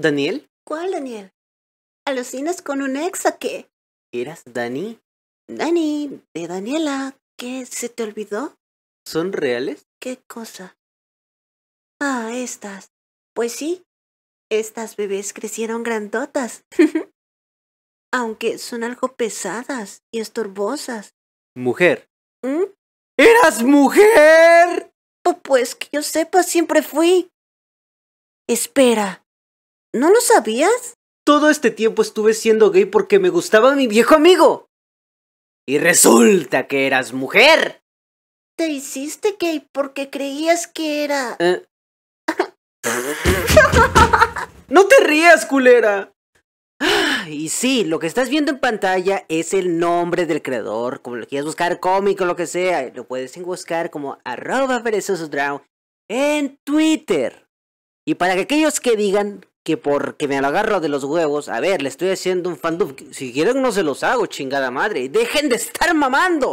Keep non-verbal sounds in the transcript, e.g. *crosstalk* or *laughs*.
¿Daniel? ¿Cuál Daniel? ¿Alucinas con un ex qué? ¿Eras Dani? Dani, de Daniela. ¿Qué? ¿Se te olvidó? ¿Son reales? ¿Qué cosa? Ah, estas. Pues sí, estas bebés crecieron grandotas. *laughs* Aunque son algo pesadas y estorbosas. Mujer. ¿Mm? ¿Eras mujer? Oh, pues que yo sepa, siempre fui. Espera, ¿No lo sabías? Todo este tiempo estuve siendo gay porque me gustaba mi viejo amigo. Y resulta que eras mujer. Te hiciste gay porque creías que era... Eh. *laughs* no te rías, culera. Ah, y sí, lo que estás viendo en pantalla es el nombre del creador. Como lo quieras buscar cómico, lo que sea, lo puedes buscar como arroba perezoso en Twitter. Y para aquellos que digan que porque me lo agarro de los huevos. A ver, le estoy haciendo un fanduf. Si quieren no se los hago, chingada madre. Dejen de estar mamando.